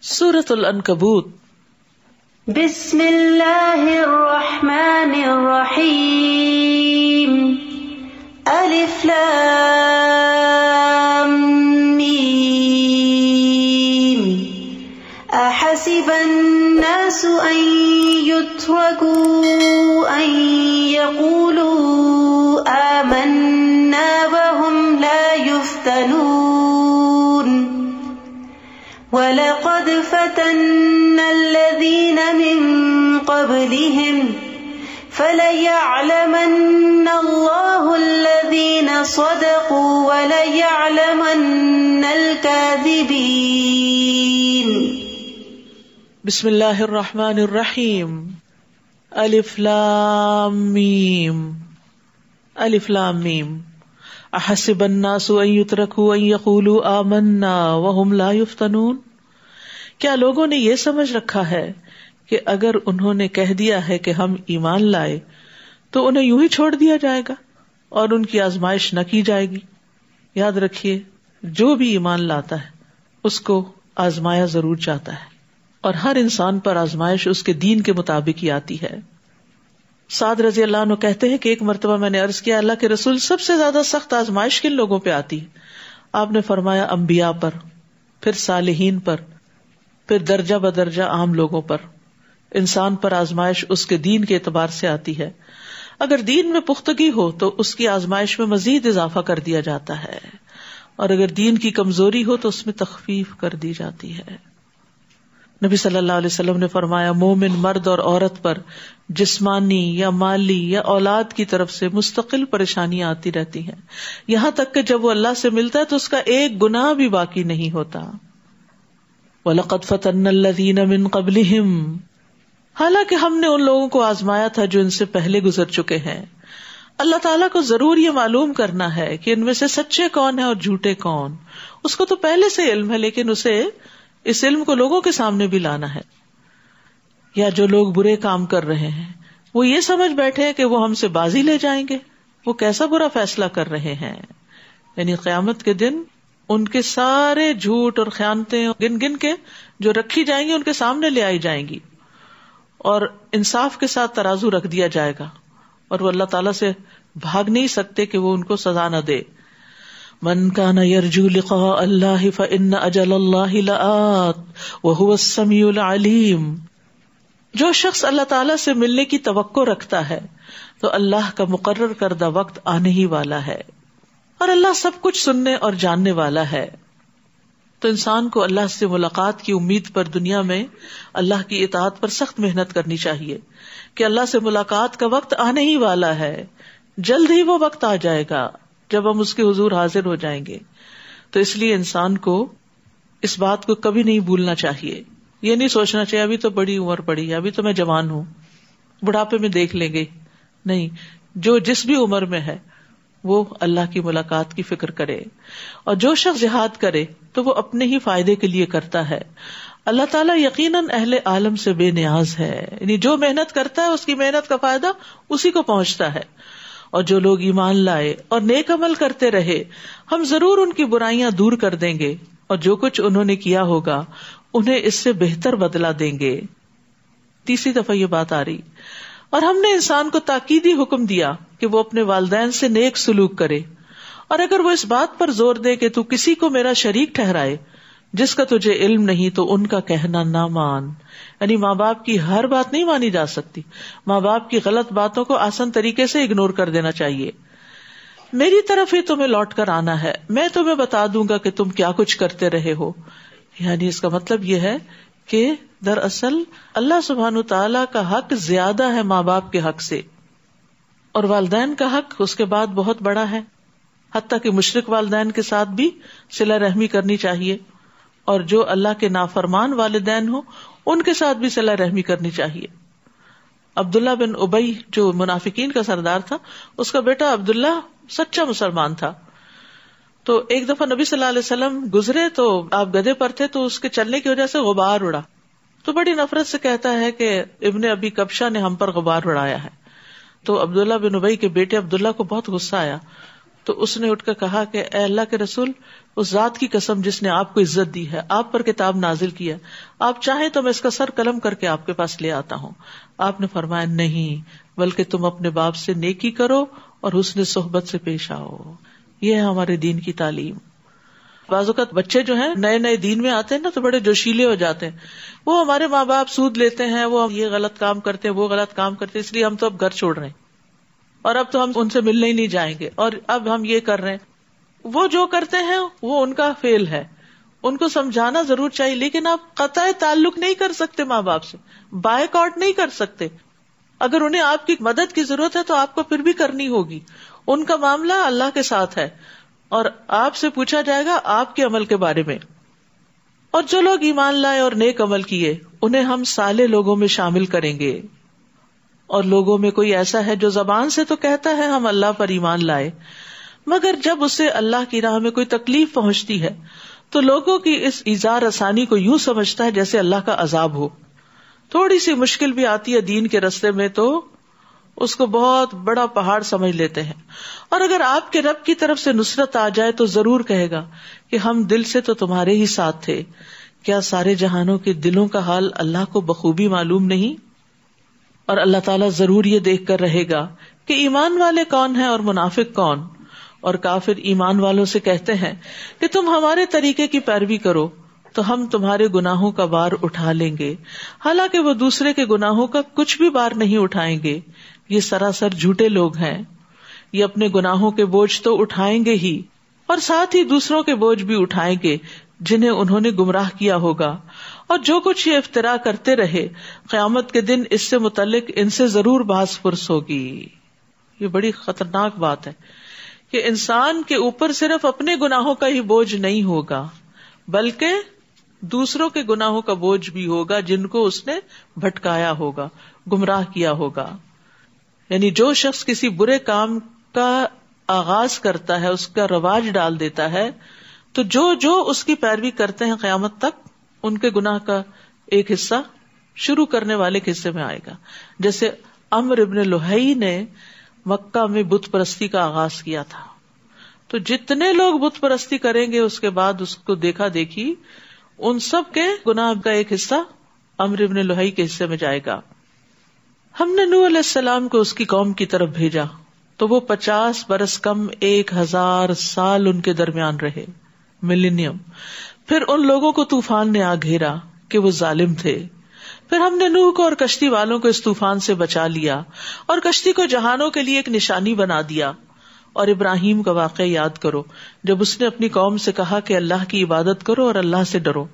سورة الأنكبوت بسم الله الرحمن الرحيم ألف لام ميم أحسب الناس أن يتركوا أن يقولوا آمنا وهم لا يفتنون ولا قبلهم فليعلمن الله الذين صدقوا وليعلمن الكاذبين بسم الله الرحمن الرحيم ألف لام ميم ألف لام ميم أحسب الناس أن يتركوا أن يقولوا آمنا وهم لا يفتنون क्या लोगों ने ये समझ रखा है कि अगर उन्होंने कह दिया है कि हम ईमान लाए तो उन्हें यूं ही छोड़ दिया जाएगा और उनकी आजमाइश न की जाएगी याद रखिए जो भी ईमान लाता है उसको आजमाया जरूर जाता है और हर इंसान पर आजमाइश उसके दीन के मुताबिक ही आती है साद रजी अल्लाह कहते हैं कि एक मरतबा मैंने अर्ज किया अल्लाह के रसूल सबसे ज्यादा सख्त आजमाइश किन लोगों पर आती है आपने फरमाया अंबिया पर फिर सालहीन पर फिर दर्जा बदर्जा आम लोगों पर इंसान पर आजमाइश उसके दीन के एतबार से आती है अगर दीन में पुख्तगी हो तो उसकी आजमाइश में मजीद इजाफा कर दिया जाता है और अगर दीन की कमजोरी हो तो उसमें तखफीफ कर दी जाती है नबी सल्लल्लाहु अलैहि वसल्लम ने फरमाया मोमिन मर्द और औरत पर जिस्मानी या माली या औलाद की तरफ से मुस्तकिल परेशानियां आती रहती हैं यहां तक कि जब वो अल्लाह से मिलता है तो उसका एक गुनाह भी बाकी नहीं होता वलकत फतन मिन कबलिम हालांकि हमने उन लोगों को आजमाया था जो इनसे पहले गुजर चुके हैं अल्लाह ताला को जरूर ये मालूम करना है कि इनमें से सच्चे कौन है और झूठे कौन उसको तो पहले से इल्म है लेकिन उसे इस इल्म को लोगों के सामने भी लाना है या जो लोग बुरे काम कर रहे हैं वो ये समझ बैठे कि वो हमसे बाजी ले जाएंगे वो कैसा बुरा फैसला कर रहे हैं यानी क्यामत के दिन उनके सारे झूठ और ख्यानते गिन गिन के जो रखी जाएंगी उनके सामने ले आई जाएंगी और इंसाफ के साथ तराजू रख दिया जाएगा और वो अल्लाह ताला से भाग नहीं सकते कि वो उनको सजा न दे मन का नरजू लिखा अल्लाह फ़िन अजल अल्लाम जो शख्स अल्लाह ताला से मिलने की तो रखता है तो अल्लाह का मुकर्र करदा वक्त आने ही वाला है और अल्लाह सब कुछ सुनने और जानने वाला है तो इंसान को अल्लाह से मुलाकात की उम्मीद पर दुनिया में अल्लाह की इतात पर सख्त मेहनत करनी चाहिए कि अल्लाह से मुलाकात का वक्त आने ही वाला है जल्द ही वो वक्त आ जाएगा जब हम उसके हजूर हाजिर हो जाएंगे तो इसलिए इंसान को इस बात को कभी नहीं भूलना चाहिए ये नहीं सोचना चाहिए अभी तो बड़ी उम्र पड़ी है अभी तो मैं जवान हूं बुढ़ापे में देख लेंगे नहीं जो जिस भी उम्र में है वो अल्लाह की मुलाकात की फिक्र करे और जो शख्स जिहाद करे तो वो अपने ही फायदे के लिए करता है अल्लाह ताला यकीनन अहले आलम से बेनियाज है यानी जो मेहनत करता है उसकी मेहनत का फायदा उसी को पहुंचता है और जो लोग ईमान लाए और नेक अमल करते रहे हम जरूर उनकी बुराइयां दूर कर देंगे और जो कुछ उन्होंने किया होगा उन्हें इससे बेहतर बदला देंगे तीसरी दफा ये बात आ रही और हमने इंसान को ताकीदी हुक्म दिया कि वो अपने वालदेन से नेक सलूक करे और अगर वो इस बात पर जोर दे कि तू किसी को मेरा शरीक ठहराए जिसका तुझे इल्म नहीं तो उनका कहना ना मान यानी माँ बाप की हर बात नहीं मानी जा सकती माँ बाप की गलत बातों को आसान तरीके से इग्नोर कर देना चाहिए मेरी तरफ ही तुम्हें लौट कर आना है मैं तुम्हें बता दूंगा कि तुम क्या कुछ करते रहे हो यानी इसका मतलब यह है कि दरअसल अल्लाह सुबहान तला का हक ज्यादा है माँ बाप के हक से और वालदेन का हक उसके बाद बहुत बड़ा है हती कि मुशरक वालदेन के साथ भी सिला रहमी करनी चाहिए और जो अल्लाह के नाफरमान वालदेन हो उनके साथ भी सिला रहमी करनी चाहिए अब्दुल्ला बिन उबई जो मुनाफिकीन का सरदार था उसका बेटा अब्दुल्ला सच्चा मुसलमान था तो एक दफा नबी सल्लल्लाहु गुजरे तो आप गधे पर थे तो उसके चलने की वजह से गुबार उड़ा तो बड़ी नफरत से कहता है कि इबन अभी कबशा ने हम पर गुबार उड़ाया है तो अब्दुल्ला बिन उबई के बेटे अब्दुल्ला को बहुत गुस्सा आया तो उसने उठकर कहा कि अल्लाह के रसूल उस जात की कसम जिसने आपको इज्जत दी है आप पर किताब नाजिल किया आप चाहे तो मैं इसका सर कलम करके आपके पास ले आता हूँ आपने फरमाया नहीं बल्कि तुम अपने बाप से नेकी करो और उसने सोहबत से पेश आओ ये है हमारे दीन की तालीम बाजुकत बच्चे जो है नए नए दिन में आते हैं ना तो बड़े जोशीले हो जाते हैं वो हमारे माँ बाप सूद लेते हैं वो ये गलत काम करते हैं वो गलत काम करते हैं इसलिए हम तो अब घर छोड़ रहे हैं और अब तो हम उनसे मिलने ही नहीं जाएंगे और अब हम ये कर रहे हैं वो जो करते हैं वो उनका फेल है उनको समझाना जरूर चाहिए लेकिन आप कतः ताल्लुक नहीं कर सकते माँ बाप से बायकॉट नहीं कर सकते अगर उन्हें आपकी मदद की जरूरत है तो आपको फिर भी करनी होगी उनका मामला अल्लाह के साथ है और आपसे पूछा जाएगा आपके अमल के बारे में और जो लोग ईमान लाए और नेक अमल किए उन्हें हम साले लोगों में शामिल करेंगे और लोगों में कोई ऐसा है जो जबान से तो कहता है हम अल्लाह पर ईमान लाए मगर जब उसे अल्लाह की राह में कोई तकलीफ पहुंचती है तो लोगों की इस इजार आसानी को यूं समझता है जैसे अल्लाह का अजाब हो थोड़ी सी मुश्किल भी आती है दीन के रस्ते में तो उसको बहुत बड़ा पहाड़ समझ लेते हैं और अगर आपके रब की तरफ से नुसरत आ जाए तो जरूर कहेगा कि हम दिल से तो तुम्हारे ही साथ थे क्या सारे जहानों के दिलों का हाल अल्लाह को बखूबी मालूम नहीं और अल्लाह ताला जरूर ये देख कर रहेगा कि ईमान वाले कौन है और मुनाफिक कौन और काफिर ईमान वालों से कहते हैं कि तुम हमारे तरीके की पैरवी करो तो हम तुम्हारे गुनाहों का बार उठा लेंगे हालांकि वो दूसरे के गुनाहों का कुछ भी बार नहीं उठाएंगे ये सरासर झूठे लोग हैं ये अपने गुनाहों के बोझ तो उठाएंगे ही और साथ ही दूसरों के बोझ भी उठाएंगे जिन्हें उन्होंने गुमराह किया होगा और जो कुछ ये इफ्तरा करते रहे क्यामत के दिन इससे मुतलक इनसे जरूर बास पुरस होगी ये बड़ी खतरनाक बात है कि इंसान के ऊपर सिर्फ अपने गुनाहों का ही बोझ नहीं होगा बल्कि दूसरों के गुनाहों का बोझ भी होगा जिनको उसने भटकाया होगा गुमराह किया होगा यानी जो शख्स किसी बुरे काम का आगाज करता है उसका रवाज डाल देता है तो जो जो उसकी पैरवी करते हैं क्यामत तक उनके गुनाह का एक हिस्सा शुरू करने वाले के हिस्से में आएगा जैसे अमर इबन लोहई ने मक्का में बुत परस्ती का आगाज किया था तो जितने लोग बुत परस्ती करेंगे उसके बाद उसको देखा देखी उन सब के गुनाह का एक हिस्सा अमर इबन लोहई के हिस्से में जाएगा हमने नू अलैहिस्सलाम को उसकी कौम की तरफ भेजा तो वो पचास बरस कम एक हजार साल उनके दरमियान रहे मिलीनियम फिर उन लोगों को तूफान ने आ घेरा कि वो जालिम थे फिर हमने नूह को और कश्ती वालों को इस तूफान से बचा लिया और कश्ती को जहानों के लिए एक निशानी बना दिया और इब्राहिम का वाक़ याद करो जब उसने अपनी कौम से कहा कि अल्लाह की इबादत करो और अल्लाह से डरो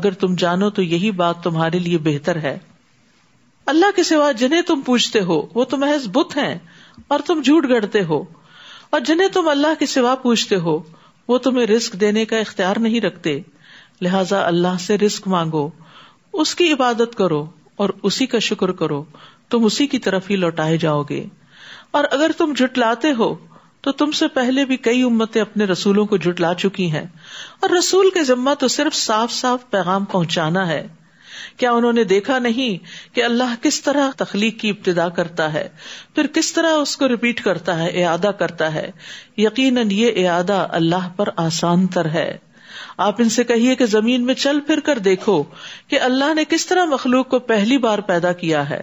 अगर तुम जानो तो यही बात तुम्हारे लिए बेहतर है अल्लाह के सिवा जिन्हें तुम पूछते हो वो तो महज बुत हैं और तुम झूठ गढ़ते हो और जिन्हें तुम अल्लाह के सिवा पूछते हो वो तुम्हें रिस्क देने का इख्तियार नहीं रखते लिहाजा अल्लाह से रिस्क मांगो उसकी इबादत करो और उसी का शुक्र करो तुम उसी की तरफ ही लौटाए जाओगे और अगर तुम जुटलाते हो तो तुमसे पहले भी कई उम्मतें अपने रसूलों को जुटला चुकी हैं और रसूल के जिम्मा तो सिर्फ साफ साफ पैगाम पहुंचाना है क्या उन्होंने देखा नहीं कि अल्लाह किस तरह तखलीक की इब्तदा करता है फिर किस तरह उसको रिपीट करता है एदा करता है यकीन ये एदा अल्लाह पर आसान तर है आप इनसे कहिए कि जमीन में चल फिर कर देखो कि अल्लाह ने किस तरह मखलूक को पहली बार पैदा किया है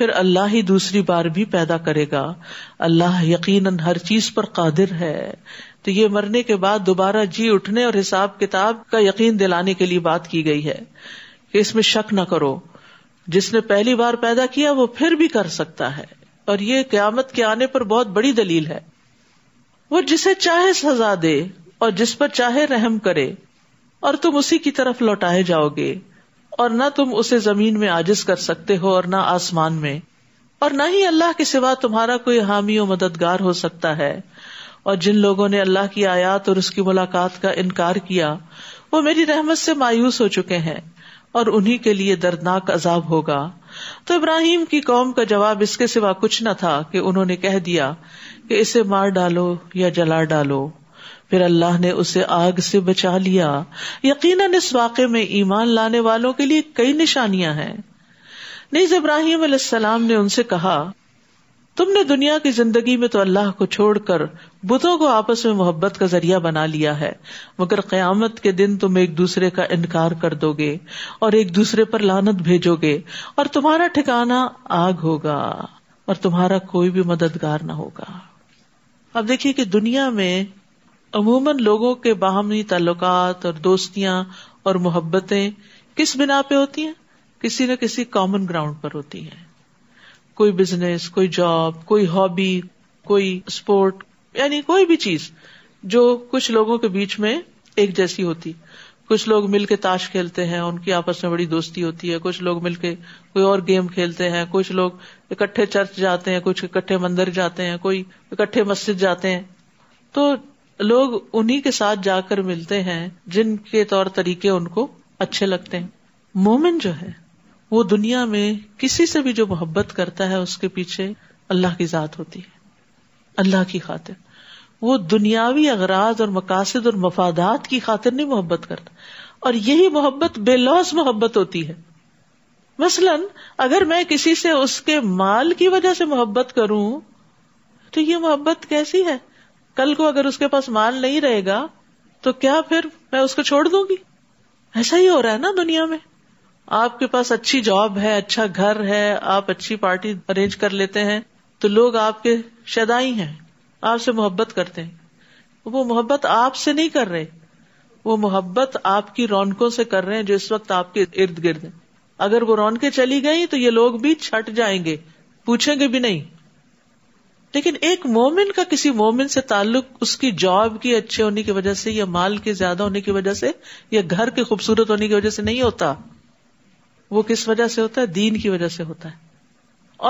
फिर अल्लाह ही दूसरी बार भी पैदा करेगा अल्लाह यकीन हर चीज पर कादिर है तो ये मरने के बाद दोबारा जी उठने और हिसाब किताब का यकीन दिलाने के लिए बात की गई है कि इसमें शक न करो जिसने पहली बार पैदा किया वो फिर भी कर सकता है और ये क्यामत के आने पर बहुत बड़ी दलील है वो जिसे चाहे सजा दे और जिस पर चाहे रहम करे और तुम उसी की तरफ लौटाए जाओगे और ना तुम उसे जमीन में आजिज कर सकते हो और ना आसमान में और ना ही अल्लाह के सिवा तुम्हारा कोई हामी और मददगार हो सकता है और जिन लोगों ने अल्लाह की आयात और उसकी मुलाकात का इनकार किया वो मेरी रहमत से मायूस हो चुके हैं और उन्हीं के लिए दर्दनाक अजाब होगा तो इब्राहिम की कौम का जवाब इसके सिवा कुछ न था कि उन्होंने कह दिया कि इसे मार डालो या जला डालो फिर अल्लाह ने उसे आग से बचा लिया यकीन इस वाक़े में ईमान लाने वालों के लिए कई निशानियां हैं नीज इब्राहिम ने उनसे कहा तुमने दुनिया की जिंदगी में तो अल्लाह को छोड़कर बुतों को आपस में मोहब्बत का जरिया बना लिया है मगर क्यामत के दिन तुम एक दूसरे का इनकार कर दोगे और एक दूसरे पर लानत भेजोगे और तुम्हारा ठिकाना आग होगा और तुम्हारा कोई भी मददगार ना होगा अब देखिए कि दुनिया में अमूमन लोगों के बाहमी ताल्लुकात और दोस्तियां और मोहब्बतें किस बिना पे होती हैं किसी न किसी कॉमन ग्राउंड पर होती हैं कोई बिजनेस कोई जॉब कोई हॉबी कोई स्पोर्ट यानी कोई भी चीज जो कुछ लोगों के बीच में एक जैसी होती कुछ लोग मिलके ताश खेलते हैं उनकी आपस में बड़ी दोस्ती होती है कुछ लोग मिलके कोई और गेम खेलते हैं कुछ लोग इकट्ठे चर्च जाते हैं कुछ इकट्ठे मंदिर जाते हैं कोई इकट्ठे मस्जिद जाते हैं तो लोग उन्हीं के साथ जाकर मिलते हैं जिनके तौर तरीके उनको अच्छे लगते हैं मोमिन जो है वो दुनिया में किसी से भी जो मोहब्बत करता है उसके पीछे अल्लाह की जात होती है अल्लाह की खातिर वो दुनियावी अगराज और मकासद और मफादात की खातिर नहीं मोहब्बत करता और यही मोहब्बत बेलौस मोहब्बत होती है मसलन अगर मैं किसी से उसके माल की वजह से मोहब्बत करूं तो ये मोहब्बत कैसी है कल को अगर उसके पास माल नहीं रहेगा तो क्या फिर मैं उसको छोड़ दूंगी ऐसा ही हो रहा है ना दुनिया में आपके पास अच्छी जॉब है अच्छा घर है आप अच्छी पार्टी अरेंज कर लेते हैं तो लोग आपके शदाई हैं आपसे मोहब्बत करते हैं वो मोहब्बत आपसे नहीं कर रहे वो मोहब्बत आपकी रौनकों से कर रहे हैं जो इस वक्त आपके इर्द गिर्द हैं अगर वो रौनके चली गई तो ये लोग भी छट जाएंगे पूछेंगे भी नहीं लेकिन एक मोमिन का किसी मोमिन से ताल्लुक उसकी जॉब की अच्छे होने की वजह से या माल के ज्यादा होने की वजह से या घर के खूबसूरत होने की वजह से नहीं होता वो किस वजह से होता है दीन की वजह से होता है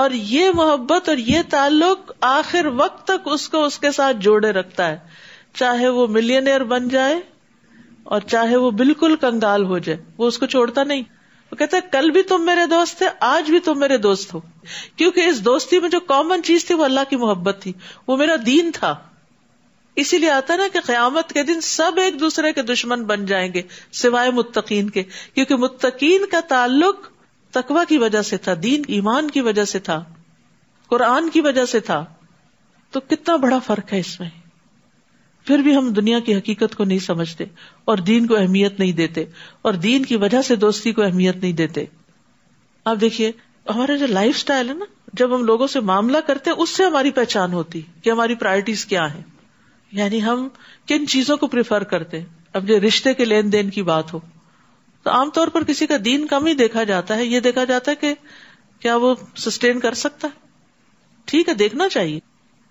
और ये मोहब्बत और ये ताल्लुक आखिर वक्त तक उसको उसके साथ जोड़े रखता है चाहे वो मिलियनियर बन जाए और चाहे वो बिल्कुल कंगाल हो जाए वो उसको छोड़ता नहीं वो कहता है कल भी तुम मेरे दोस्त थे आज भी तुम मेरे दोस्त हो क्योंकि इस दोस्ती में जो कॉमन चीज थी वो अल्लाह की मोहब्बत थी वो मेरा दीन था इसीलिए आता ना कि क्यामत के दिन सब एक दूसरे के दुश्मन बन जाएंगे सिवाय मुत्तकीन के क्योंकि मुत्तकीन का ताल्लुक तकवा की वजह से था दीन ईमान की वजह से था कुरान की वजह से था तो कितना बड़ा फर्क है इसमें फिर भी हम दुनिया की हकीकत को नहीं समझते और दीन को अहमियत नहीं देते और दीन की वजह से दोस्ती को अहमियत नहीं देते आप देखिए हमारा जो लाइफ स्टाइल है ना जब हम लोगों से मामला करते हैं उससे हमारी पहचान होती कि हमारी प्रायोरिटीज क्या है यानी हम किन चीजों को प्रेफर करते हैं अब जो रिश्ते के लेन देन की बात हो तो आमतौर पर किसी का दीन कम ही देखा जाता है ये देखा जाता है कि क्या वो सस्टेन कर सकता है ठीक है देखना चाहिए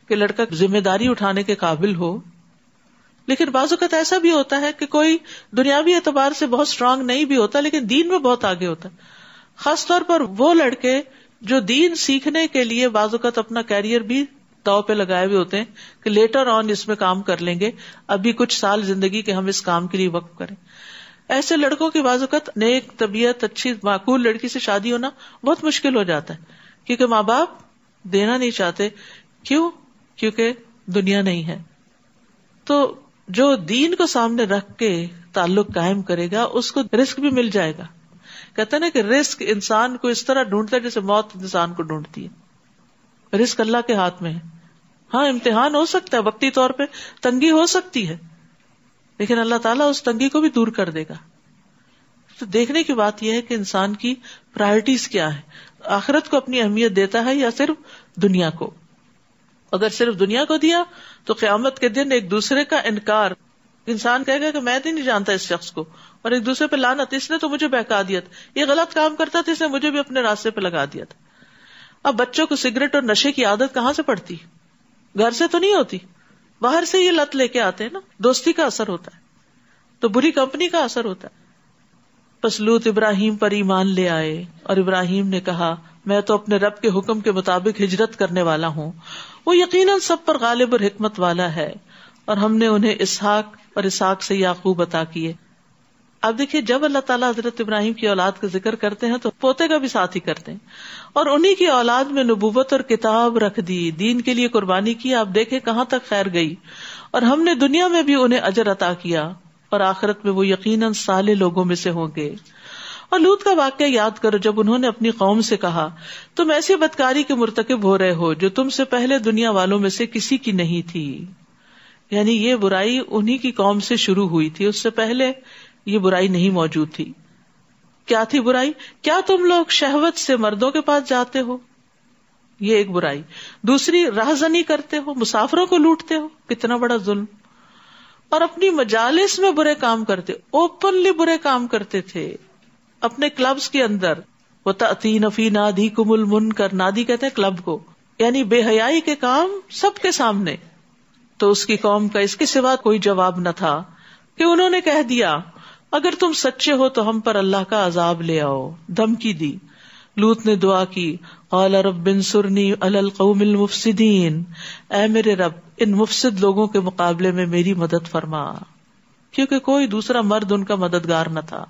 कि लड़का जिम्मेदारी उठाने के काबिल हो लेकिन बाजुकत ऐसा भी होता है कि कोई दुनियावी एतबार से बहुत स्ट्रांग नहीं भी होता लेकिन दीन में बहुत आगे होता है खासतौर पर वो लड़के जो दीन सीखने के लिए बाजुकत अपना कैरियर भी दाव पे लगाए हुए होते हैं कि लेटर ऑन इसमें काम कर लेंगे अभी कुछ साल जिंदगी के हम इस काम के लिए वक्त करें ऐसे लड़कों की बाजुकत नेक तबीयत अच्छी माकूल लड़की से शादी होना बहुत मुश्किल हो जाता है क्योंकि माँ बाप देना नहीं चाहते क्यों क्योंकि दुनिया नहीं है तो जो दीन को सामने रख के ताल्लुक कायम करेगा उसको रिस्क भी मिल जाएगा कहते ना कि रिस्क इंसान को इस तरह ढूंढता है जैसे मौत इंसान को ढूंढती है रिस्क अल्लाह के हाथ में है हाँ इम्तिहान हो सकता है वक्ती तौर पर तंगी हो सकती है लेकिन अल्लाह ताला उस तंगी को भी दूर कर देगा तो देखने की बात यह है कि इंसान की प्रायोरिटीज क्या है आखिरत को अपनी अहमियत देता है या सिर्फ दुनिया को अगर सिर्फ दुनिया को दिया तो क्यामत के दिन एक दूसरे का इनकार इंसान कहेगा कि मैं तो नहीं जानता इस शख्स को और एक दूसरे पे था इसने तो मुझे बहका दिया था ये गलत काम करता था इसने मुझे भी अपने रास्ते पर लगा दिया था अब बच्चों को सिगरेट और नशे की आदत कहां से पड़ती है घर से तो नहीं होती बाहर से ये लत लेके आते हैं ना दोस्ती का असर होता है तो बुरी कंपनी का असर होता है पसलूत इब्राहिम पर ईमान ले आए और इब्राहिम ने कहा मैं तो अपने रब के हुक्म के मुताबिक हिजरत करने वाला हूँ वो यकीन सब पर गालिब और हिकमत वाला है और हमने उन्हें इसहाक और इसहाक से याकूब अता किए अब देखिए जब अल्लाह ताला हजरत इब्राहिम की औलाद का जिक्र करते हैं तो पोते का भी साथ ही करते हैं और उन्हीं की औलाद में नबूवत और किताब रख दी दीन के लिए कुर्बानी की आप देखे कहाँ तक खैर गई और हमने दुनिया में भी उन्हें अजर अता किया और आखिरत में वो यकीन साले लोगों में से होंगे और लूत का वाक्य याद करो जब उन्होंने अपनी कौम से कहा तुम ऐसी बदकारी के मुरतकब हो रहे हो जो तुमसे पहले दुनिया वालों में से किसी की नहीं थी यानी ये बुराई उन्हीं की कौम से शुरू हुई थी उससे पहले ये बुराई नहीं मौजूद थी क्या थी बुराई क्या तुम लोग शहवत से मर्दों के पास जाते हो ये एक बुराई दूसरी राहजनी करते हो मुसाफिरों को लूटते हो कितना बड़ा जुल्म और अपनी मजालिस में बुरे काम करते ओपनली बुरे काम करते थे अपने क्लब्स के अंदर वो तीन अफी नादी कुमुल मुन कर नादी कहते हैं क्लब को यानी बेहयाई के काम सबके सामने तो उसकी कौम का इसके सिवा कोई जवाब न था कि उन्होंने कह दिया अगर तुम सच्चे हो तो हम पर अल्लाह का अजाब ले आओ धमकी दी लूत ने दुआ की कौल रब बिन सुरनी अलल कौमिल मुफसिदीन ए मेरे रब इन मुफसिद लोगों के मुकाबले में मेरी मदद फरमा क्योंकि कोई दूसरा मर्द उनका मददगार न था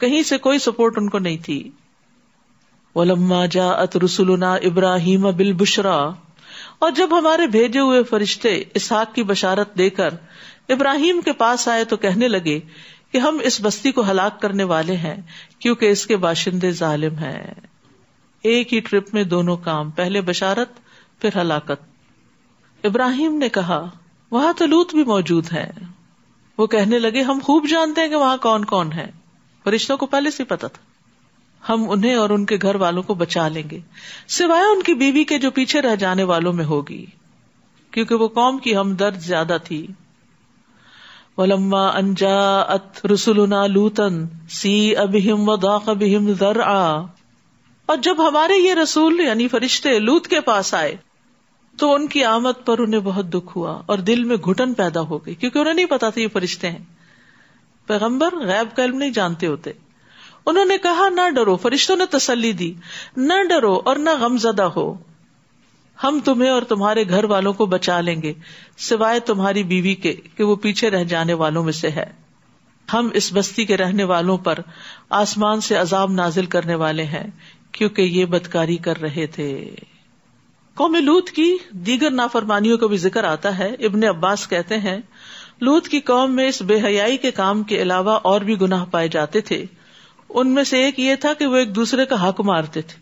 कहीं से कोई सपोर्ट उनको नहीं थी वलम्मा जा अत रसुलना इब्राहिम बिल बुशरा और जब हमारे भेजे हुए फरिश्ते इसहाक की बशारत देकर इब्राहिम के पास आए तो कहने लगे कि हम इस बस्ती को हलाक करने वाले हैं क्योंकि इसके बाशिंदे जालिम हैं एक ही ट्रिप में दोनों काम पहले बशारत फिर हलाकत इब्राहिम ने कहा वहां तो लूत भी मौजूद है वो कहने लगे हम खूब जानते हैं कि वहां कौन कौन है रिश्तों को पहले से पता था हम उन्हें और उनके घर वालों को बचा लेंगे सिवाय उनकी बीवी के जो पीछे रह जाने वालों में होगी क्योंकि वो कौम की हमदर्द ज्यादा थी वलम्मा अंजा अत रसुलना लूतन सी अबिहिम वदाक बिहिम जर और जब हमारे ये रसूल यानी फरिश्ते लूत के पास आए तो उनकी आमद पर उन्हें बहुत दुख हुआ और दिल में घुटन पैदा हो गई क्योंकि उन्हें नहीं पता था ये फरिश्ते हैं पैगम्बर गैब का इल्म नहीं जानते होते उन्होंने कहा ना डरो फरिश्तों ने तसल्ली दी ना डरो और ना गमजदा हो हम तुम्हें और तुम्हारे घर वालों को बचा लेंगे सिवाय तुम्हारी बीवी के कि वो पीछे रह जाने वालों में से है हम इस बस्ती के रहने वालों पर आसमान से अजाब नाजिल करने वाले हैं क्योंकि ये बदकारी कर रहे थे कौम लूत की दीगर नाफरमानियों का भी जिक्र आता है इबन अब्बास कहते हैं लूत की कौम में इस बेहयाई के काम के अलावा और भी गुनाह पाए जाते थे उनमें से एक ये था कि वो एक दूसरे का हक मारते थे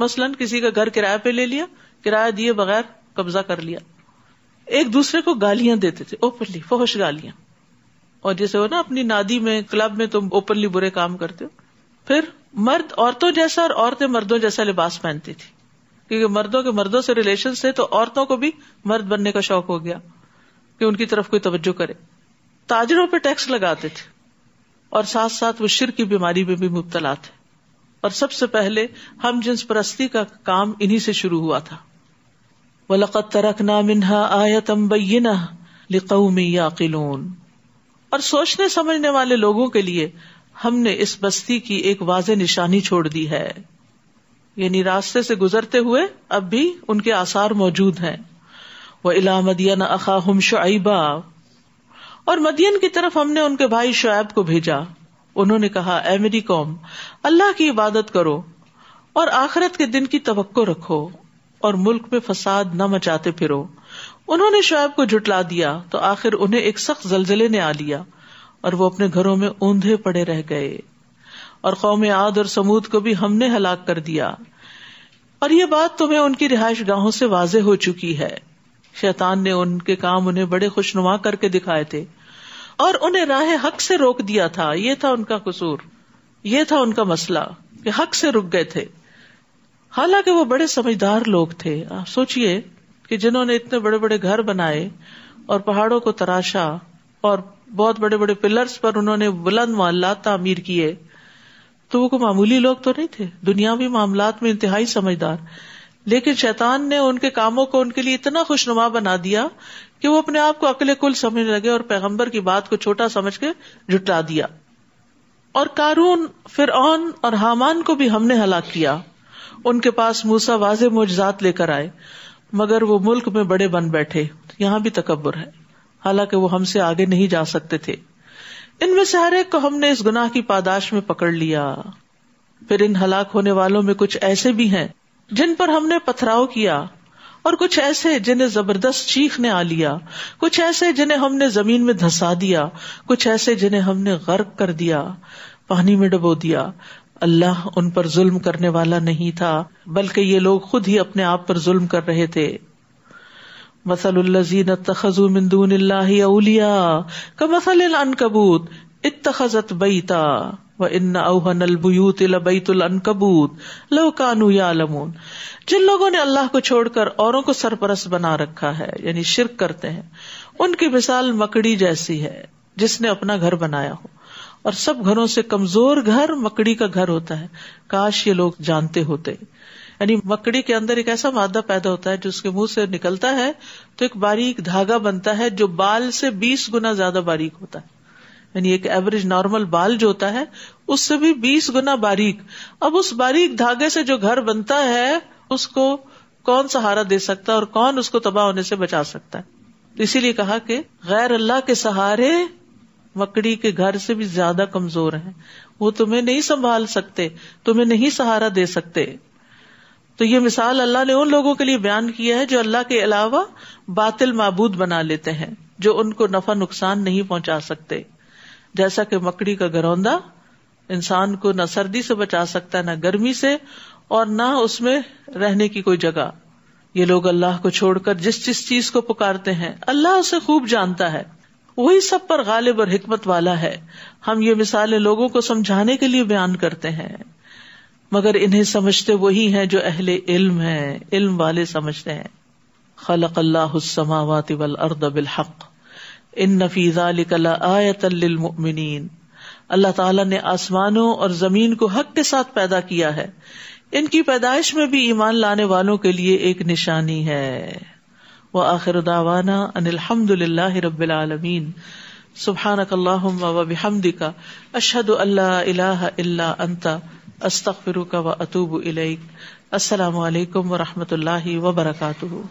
मसलन किसी का घर किराए पे ले लिया किराया दिए बगैर कब्जा कर लिया एक दूसरे को गालियां देते थे ओपनली फहश गालियां और जैसे हो ना अपनी नादी में क्लब में तुम ओपनली बुरे काम करते हो फिर मर्द औरतों जैसा और औरतें मर्दों जैसा लिबास पहनती थी क्योंकि मर्दों के मर्दों से रिलेशन थे तो औरतों को भी मर्द बनने का शौक हो गया कि उनकी तरफ कोई तवज्जो करे ताजरों पर टैक्स लगाते थे और साथ साथ वो शिर की बीमारी में भी मुबतला थे और सबसे पहले हम जिन्स परस्ती का काम इन्हीं से शुरू हुआ था वलक़त तरकना मिन्हा आयतम बैना लिकौमी याकिलून और सोचने समझने वाले लोगों के लिए हमने इस बस्ती की एक वाज निशानी छोड़ दी है यानी रास्ते से गुजरते हुए अब भी उनके आसार मौजूद है वह इला मदियन हम शुआबा और मदियन की तरफ हमने उनके भाई शुएब को भेजा उन्होंने कहा ए मेरी कौम अल्लाह की इबादत करो और आखरत के दिन की तवक्को रखो और मुल्क में फसाद न मचाते फिरो उन्होंने शुएब को जुटला दिया तो आखिर उन्हें एक सख्त जलजिले ने आ लिया और वो अपने घरों में ऊंधे पड़े रह गए और कौम आद और समूद को भी हमने हलाक कर दिया और ये बात तुम्हें उनकी रिहायश गाहों से वाजे हो चुकी है शैतान ने उनके काम उन्हें बड़े खुशनुमा करके दिखाए थे और उन्हें राह हक से रोक दिया था ये था उनका कसूर ये था उनका मसला कि हक से रुक गए थे हालांकि वो बड़े समझदार लोग थे आप सोचिए कि जिन्होंने इतने बड़े बड़े घर बनाए और पहाड़ों को तराशा और बहुत बड़े बड़े पिलर्स पर उन्होंने बुलंद मामला तामीर किए तो वो को मामूली लोग तो नहीं थे दुनियावी मामला में इंतहाई समझदार लेकिन शैतान ने उनके कामों को उनके लिए इतना खुशनुमा बना दिया कि वो अपने आप को अकेले कुल समझने लगे और पैगम्बर की बात को छोटा समझ के जुटा दिया और कारून फिर और हामान को भी हमने हलाक किया उनके पास मूसा वाज मुआजात लेकर आए मगर वो मुल्क में बड़े बन बैठे यहाँ भी तकबर है हालांकि वो हमसे आगे नहीं जा सकते थे इनमें से हर एक को हमने इस गुनाह की पादाश में पकड़ लिया फिर इन हलाक होने वालों में कुछ ऐसे भी हैं जिन पर हमने पथराव किया और कुछ ऐसे जिन्हें जबरदस्त चीख ने आ लिया कुछ ऐसे जिन्हें हमने जमीन में धसा दिया कुछ ऐसे जिन्हें हमने गर्क कर दिया पानी में डुबो दिया अल्लाह उन पर जुल्म करने वाला नहीं था बल्कि ये लोग खुद ही अपने आप पर जुल्म कर रहे थे मसलजीन तखजू मिंदून अलिया का मसल अनकबूत इतखजत बैता व इन अहन अलबूत अनकबूत लो कानू या लमून जिन लोगों ने अल्लाह को छोड़कर औरों को सरपरस बना रखा है यानी शिरक करते हैं उनकी मिसाल मकड़ी जैसी है जिसने अपना घर बनाया हो और सब घरों से कमजोर घर मकड़ी का घर होता है काश ये लोग जानते होते यानी मकड़ी के अंदर एक ऐसा मादा पैदा होता है जो उसके मुंह से निकलता है तो एक बारीक धागा बनता है जो बाल से बीस गुना ज्यादा बारीक होता है यानी एक एवरेज नॉर्मल बाल जो होता है उससे भी बीस गुना बारीक अब उस बारीक धागे से जो घर बनता है उसको कौन सहारा दे सकता है और कौन उसको तबाह होने से बचा सकता है तो इसीलिए कहा कि गैर अल्लाह के सहारे मकड़ी के घर से भी ज्यादा कमजोर है वो तुम्हें नहीं संभाल सकते तुम्हें नहीं सहारा दे सकते तो ये मिसाल अल्लाह ने उन लोगों के लिए बयान किया है जो अल्लाह के अलावा बातिल मबूद बना लेते हैं जो उनको नफा नुकसान नहीं पहुंचा सकते जैसा कि मकड़ी का घरौंदा इंसान को न सर्दी से बचा सकता है न गर्मी से और न उसमें रहने की कोई जगह ये लोग अल्लाह को छोड़कर जिस जिस चीज को पुकारते हैं अल्लाह उसे खूब जानता है वही सब पर गालिब और हिकमत वाला है हम ये मिसालें लोगों को समझाने के लिए बयान करते हैं मगर इन्हें समझते वही हैं जो अहले इल्म हैं इल्म वाले समझते हैं खलक अल्लाहमावत वल अर्द बिल हक इन नफीजा आयतमिन अल्लाह ताला ने आसमानों और जमीन को हक के साथ पैदा किया है इनकी पैदाइश में भी ईमान लाने वालों के लिए एक निशानी है व आखिर दावाना अनिलहमदुल्ला रबालमीन सुबहानक वबिहमदिका अशहद अल्लाह इल्ला अंता अस्तफिर का व अतूब इलैक असलकम वरहमत ला वबरकू